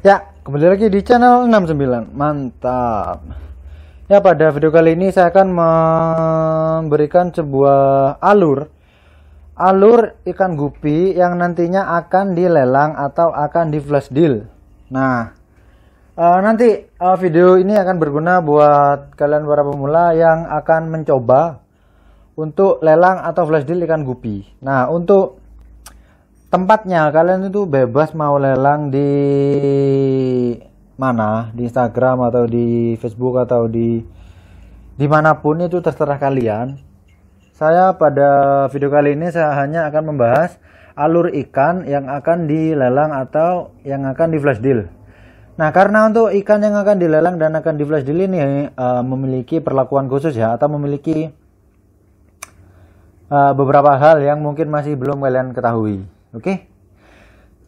Ya, kembali lagi di channel 69. Mantap. Ya, pada video kali ini saya akan memberikan sebuah alur alur ikan gupi yang nantinya akan dilelang atau akan di flash deal. Nah, eh, nanti eh, video ini akan berguna buat kalian para pemula yang akan mencoba untuk lelang atau flash deal ikan gupi. Nah, untuk tempatnya kalian itu bebas mau lelang di mana di Instagram atau di Facebook atau di dimanapun itu terserah kalian saya pada video kali ini saya hanya akan membahas alur ikan yang akan dilelang atau yang akan di flash deal nah karena untuk ikan yang akan dilelang dan akan di flash deal ini uh, memiliki perlakuan khusus ya atau memiliki uh, beberapa hal yang mungkin masih belum kalian ketahui Oke. Okay?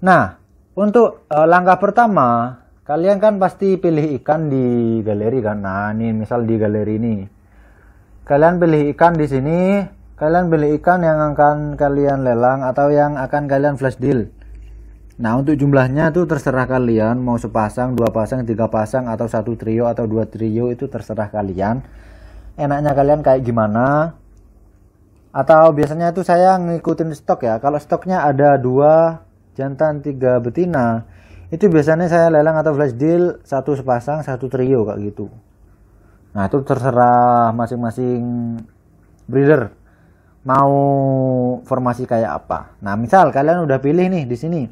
Nah, untuk uh, langkah pertama, kalian kan pasti pilih ikan di galeri kan. Nah, ini misal di galeri ini. Kalian pilih ikan di sini, kalian pilih ikan yang akan kalian lelang atau yang akan kalian flash deal. Nah, untuk jumlahnya itu terserah kalian mau sepasang, dua pasang, tiga pasang atau satu trio atau dua trio itu terserah kalian. Enaknya kalian kayak gimana? atau biasanya itu saya ngikutin stok ya kalau stoknya ada dua jantan tiga betina itu biasanya saya lelang atau flash deal satu sepasang satu trio kayak gitu nah itu terserah masing-masing breeder mau formasi kayak apa nah misal kalian udah pilih nih di sini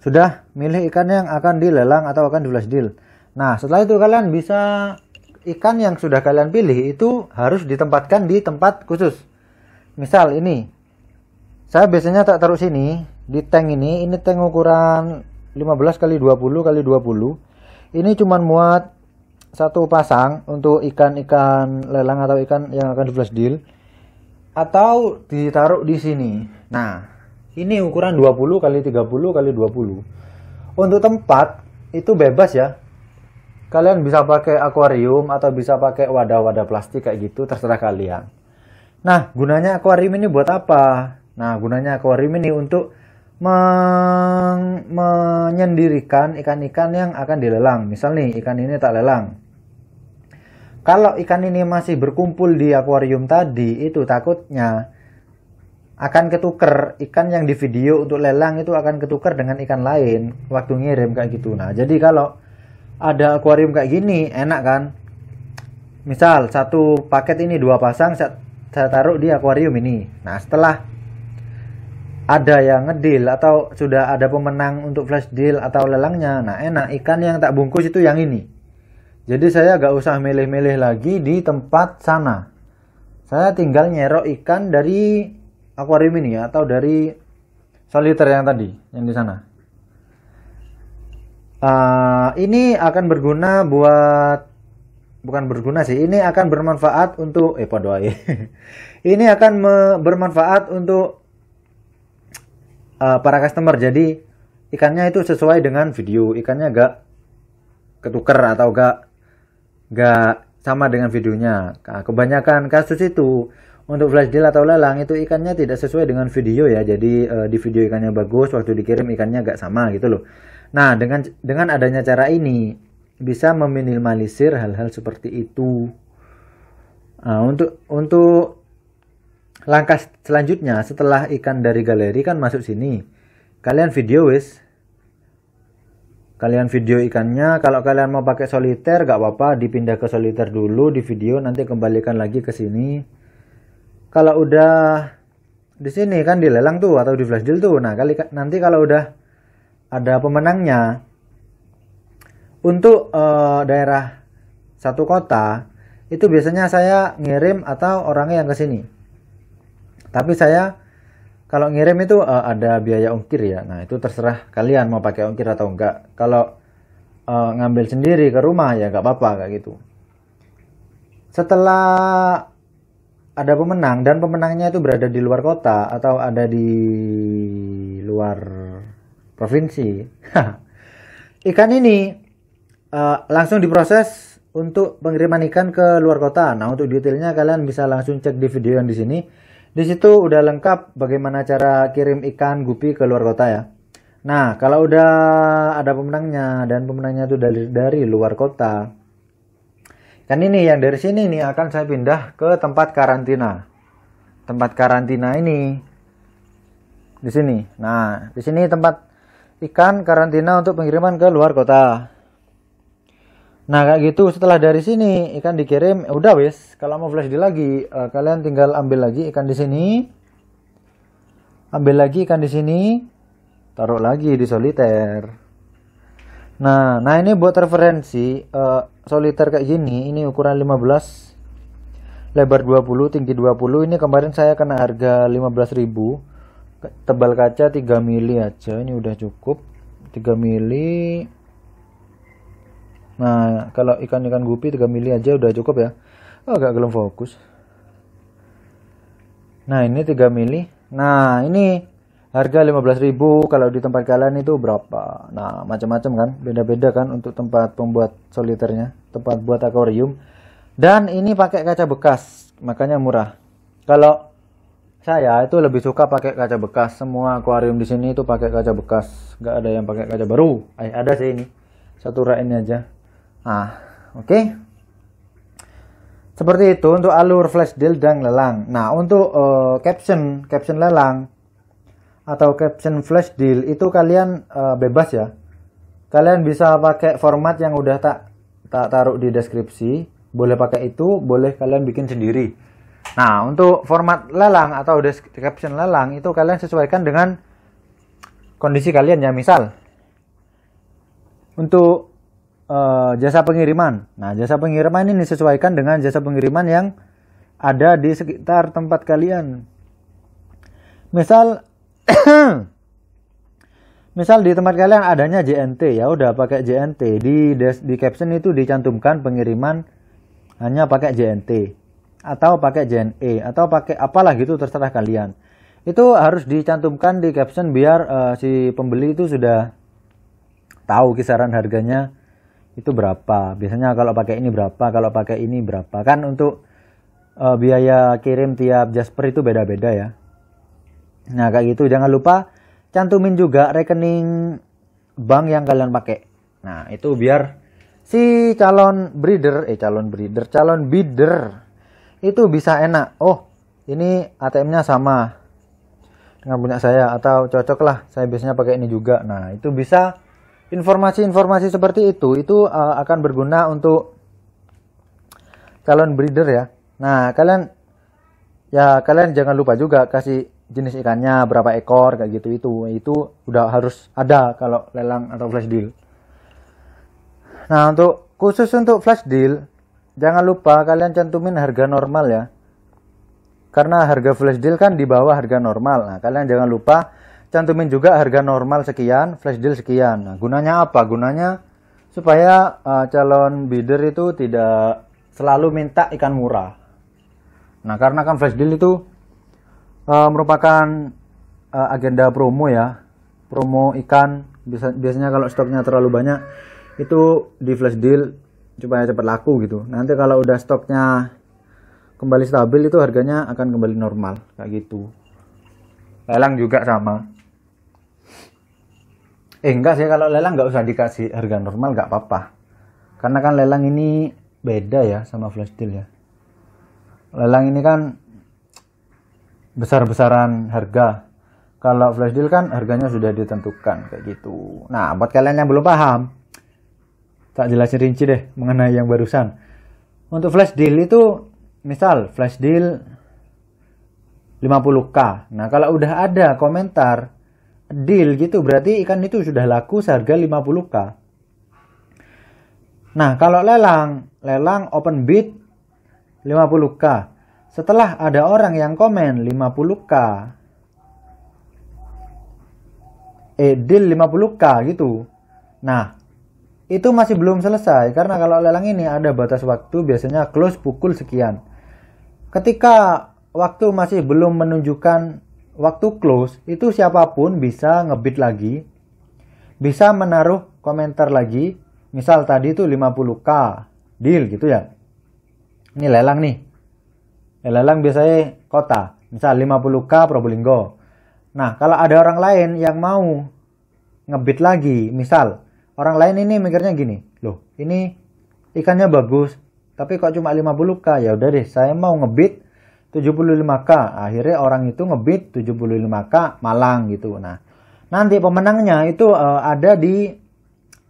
sudah milih ikan yang akan dilelang atau akan di flash deal nah setelah itu kalian bisa ikan yang sudah kalian pilih itu harus ditempatkan di tempat khusus. Misal ini, saya biasanya tak taruh sini di tank ini. Ini tank ukuran 15 kali 20 kali 20. Ini cuma muat satu pasang untuk ikan-ikan lelang atau ikan yang akan di flash deal atau ditaruh di sini. Nah, ini ukuran 20 kali 30 kali 20. Untuk tempat itu bebas ya. Kalian bisa pakai akuarium atau bisa pakai wadah-wadah plastik kayak gitu, terserah kalian. Nah, gunanya akuarium ini buat apa? Nah, gunanya akuarium ini untuk meng menyendirikan ikan-ikan yang akan dilelang. Misal nih, ikan ini tak lelang. Kalau ikan ini masih berkumpul di akuarium tadi, itu takutnya akan ketuker ikan yang di video untuk lelang itu akan ketuker dengan ikan lain waktu ngirim kayak gitu. Nah, jadi kalau ada akuarium kayak gini enak kan misal satu paket ini dua pasang saya, taruh di akuarium ini nah setelah ada yang ngedil atau sudah ada pemenang untuk flash deal atau lelangnya nah enak ikan yang tak bungkus itu yang ini jadi saya gak usah milih-milih lagi di tempat sana saya tinggal nyerok ikan dari akuarium ini ya, atau dari soliter yang tadi yang di sana Uh, ini akan berguna buat bukan berguna sih. Ini akan bermanfaat untuk eh doa ini akan me, bermanfaat untuk uh, para customer. Jadi ikannya itu sesuai dengan video. Ikannya gak ketuker atau gak gak sama dengan videonya. Nah, kebanyakan kasus itu untuk flash deal atau lelang itu ikannya tidak sesuai dengan video ya. Jadi uh, di video ikannya bagus, waktu dikirim ikannya gak sama gitu loh. Nah, dengan dengan adanya cara ini bisa meminimalisir hal-hal seperti itu. Nah, untuk untuk langkah selanjutnya setelah ikan dari galeri kan masuk sini, kalian video wis. Kalian video ikannya, kalau kalian mau pakai soliter gak apa-apa, dipindah ke soliter dulu di video, nanti kembalikan lagi ke sini. Kalau udah di sini kan dilelang tuh atau di flash deal tuh. Nah, kali nanti kalau udah ada pemenangnya. Untuk uh, daerah satu kota itu biasanya saya ngirim atau orangnya yang ke sini. Tapi saya kalau ngirim itu uh, ada biaya ongkir ya. Nah, itu terserah kalian mau pakai ongkir atau enggak. Kalau uh, ngambil sendiri ke rumah ya enggak apa-apa kayak gitu. Setelah ada pemenang dan pemenangnya itu berada di luar kota atau ada di luar provinsi. ikan ini uh, langsung diproses untuk pengiriman ikan ke luar kota. Nah, untuk detailnya kalian bisa langsung cek di video yang di sini. Di situ udah lengkap bagaimana cara kirim ikan gupi ke luar kota ya. Nah, kalau udah ada pemenangnya dan pemenangnya itu dari dari luar kota. Kan ini yang dari sini nih akan saya pindah ke tempat karantina. Tempat karantina ini di sini. Nah, di sini tempat ikan karantina untuk pengiriman ke luar kota. Nah kayak gitu setelah dari sini ikan dikirim eh, udah wis kalau mau flash di lagi eh, kalian tinggal ambil lagi ikan di sini ambil lagi ikan di sini taruh lagi di soliter. Nah nah ini buat referensi eh, soliter kayak gini ini ukuran 15 lebar 20 tinggi 20 ini kemarin saya kena harga 15.000 tebal kaca 3 mili aja ini udah cukup 3 mili nah kalau ikan-ikan gupi 3 mili aja udah cukup ya oh, agak belum fokus nah ini 3 mili nah ini harga 15.000 kalau di tempat kalian itu berapa nah macam-macam kan beda-beda kan untuk tempat pembuat soliternya tempat buat akuarium dan ini pakai kaca bekas makanya murah kalau saya itu lebih suka pakai kaca bekas semua akuarium di sini itu pakai kaca bekas nggak ada yang pakai kaca baru eh, ada sih ini satu rak ini aja ah oke okay. seperti itu untuk alur flash deal dan lelang nah untuk uh, caption caption lelang atau caption flash deal itu kalian uh, bebas ya kalian bisa pakai format yang udah tak tak taruh di deskripsi boleh pakai itu boleh kalian bikin sendiri Nah, untuk format lelang atau description lelang itu kalian sesuaikan dengan kondisi kalian ya. Misal, untuk uh, jasa pengiriman. Nah, jasa pengiriman ini disesuaikan dengan jasa pengiriman yang ada di sekitar tempat kalian. Misal, misal di tempat kalian adanya JNT, ya udah pakai JNT. Di di caption itu dicantumkan pengiriman hanya pakai JNT atau pakai JNE atau pakai apalah gitu terserah kalian itu harus dicantumkan di caption biar uh, si pembeli itu sudah tahu kisaran harganya itu berapa biasanya kalau pakai ini berapa kalau pakai ini berapa kan untuk uh, biaya kirim tiap jasper itu beda-beda ya nah kayak gitu jangan lupa cantumin juga rekening bank yang kalian pakai nah itu biar si calon breeder eh calon breeder calon bidder itu bisa enak oh ini ATM-nya sama dengan punya saya atau cocok lah saya biasanya pakai ini juga nah itu bisa informasi-informasi seperti itu itu uh, akan berguna untuk calon breeder ya nah kalian ya kalian jangan lupa juga kasih jenis ikannya berapa ekor kayak gitu itu itu udah harus ada kalau lelang atau flash deal nah untuk khusus untuk flash deal Jangan lupa kalian cantumin harga normal ya. Karena harga flash deal kan di bawah harga normal. Nah, kalian jangan lupa cantumin juga harga normal sekian, flash deal sekian. Nah, gunanya apa? Gunanya supaya uh, calon bidder itu tidak selalu minta ikan murah. Nah, karena kan flash deal itu uh, merupakan uh, agenda promo ya. Promo ikan biasanya kalau stoknya terlalu banyak itu di flash deal supaya cepat laku gitu nanti kalau udah stoknya kembali stabil itu harganya akan kembali normal kayak gitu lelang juga sama eh enggak sih kalau lelang nggak usah dikasih harga normal nggak apa-apa karena kan lelang ini beda ya sama flash deal ya lelang ini kan besar-besaran harga kalau flash deal kan harganya sudah ditentukan kayak gitu nah buat kalian yang belum paham tak jelasin rinci deh mengenai yang barusan. Untuk flash deal itu, misal flash deal 50k. Nah, kalau udah ada komentar deal gitu, berarti ikan itu sudah laku seharga 50k. Nah, kalau lelang, lelang open bid 50k. Setelah ada orang yang komen 50k, eh deal 50k gitu. Nah, itu masih belum selesai karena kalau lelang ini ada batas waktu biasanya close pukul sekian. Ketika waktu masih belum menunjukkan waktu close, itu siapapun bisa ngebit lagi, bisa menaruh komentar lagi. Misal tadi itu 50k deal gitu ya. Ini lelang nih. Ya, lelang biasanya kota, misal 50k Probolinggo. Nah, kalau ada orang lain yang mau ngebit lagi, misal Orang lain ini mikirnya gini, loh ini ikannya bagus, tapi kok cuma 50k, ya udah deh saya mau ngebit 75k. Akhirnya orang itu ngebit 75k Malang gitu. Nah, nanti pemenangnya itu uh, ada di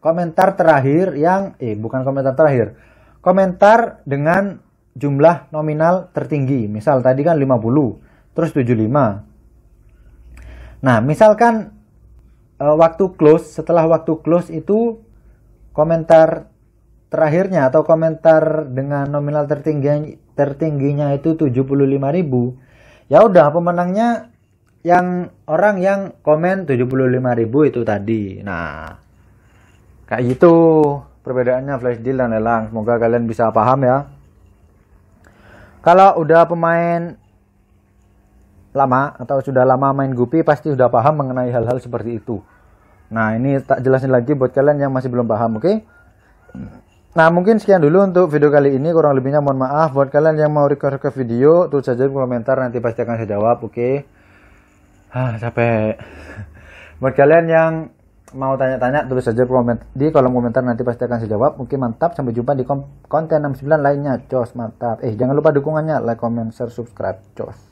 komentar terakhir yang eh bukan komentar terakhir. Komentar dengan jumlah nominal tertinggi. Misal tadi kan 50, terus 75. Nah, misalkan uh, waktu close setelah waktu close itu komentar terakhirnya atau komentar dengan nominal tertinggi tertingginya itu 75.000 ya udah pemenangnya yang orang yang komen 75.000 itu tadi nah kayak gitu perbedaannya flash deal dan lelang semoga kalian bisa paham ya kalau udah pemain lama atau sudah lama main Gupi pasti sudah paham mengenai hal-hal seperti itu. Nah, ini tak jelasin lagi buat kalian yang masih belum paham, oke? Okay? Nah, mungkin sekian dulu untuk video kali ini. Kurang lebihnya mohon maaf buat kalian yang mau request ke video, tulis saja di komentar nanti pasti akan saya jawab, oke? Okay? Hah, capek. buat kalian yang mau tanya-tanya tulis saja di kolom komentar nanti pasti akan saya jawab. Mungkin mantap sampai jumpa di konten 69 lainnya. Cos mantap. Eh jangan lupa dukungannya like, comment, share, subscribe. Cos.